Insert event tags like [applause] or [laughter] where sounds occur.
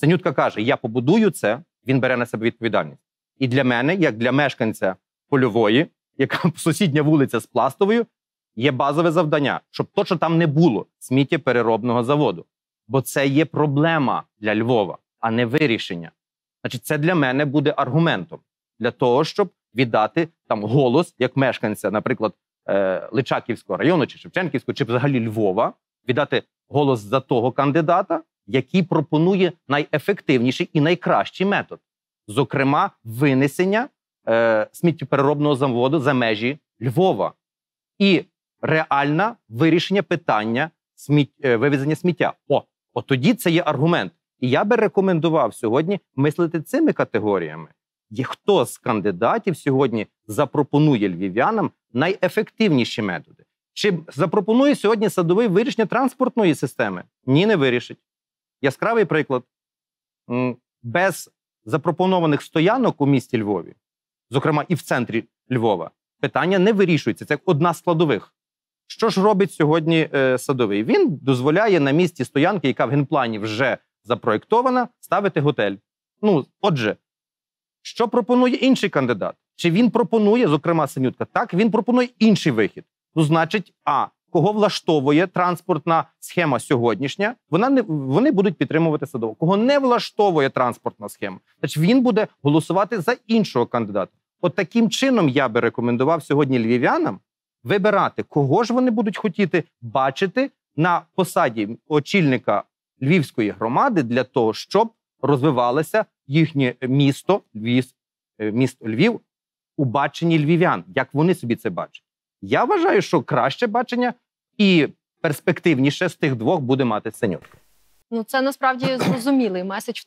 Санютка каже: Я побудую це, він бере на себе відповідальність. І для мене, як для мешканця польової, яка [laughs] сусідня вулиця з пластовою, є базове завдання, щоб то, що там не було, сміттєпереробного заводу. Бо це є проблема для Львова, а не вирішення. Значить, це для мене буде аргументом для того, щоб віддати там голос як мешканця, наприклад, е, Личаківського району чи Шевченківського, чи взагалі Львова, віддати голос за того кандидата, який пропонує найефективніший і найкращий метод, зокрема, винесення е, сміттєпереробного заводу за межі Львова і реальне вирішення питання сміт... е, вивезення сміття. О, от тоді це є аргумент. І я би рекомендував сьогодні мислити цими категоріями. І хто з кандидатів сьогодні запропонує львів'янам найефективніші методи? Чи запропонує сьогодні садовий вирішення транспортної системи? Ні, не вирішить. Яскравий приклад без запропонованих стоянок у місті Львові, зокрема і в центрі Львова, питання не вирішується. Це як одна з складових. Що ж робить сьогодні е, садовий? Він дозволяє на місці стоянки, яка в генплані вже запроєктована, ставити готель. Ну, отже, що пропонує інший кандидат? Чи він пропонує, зокрема, Синютка? Так, він пропонує інший вихід. Ну, значить, а кого влаштовує транспортна схема сьогоднішня, вона не вони будуть підтримувати Садового. Кого не влаштовує транспортна схема, значить він буде голосувати за іншого кандидата. От таким чином я би рекомендував сьогодні львів'янам вибирати, кого ж вони будуть хотіти бачити на посаді очільника львівської громади для того, щоб розвивалося їхнє місто, Львів, е, місто Львів у баченні львів'ян, як вони собі це бачать. Я вважаю, що краще бачення і перспективніше з тих двох буде мати сеньор. Ну це насправді зрозумілий меседж.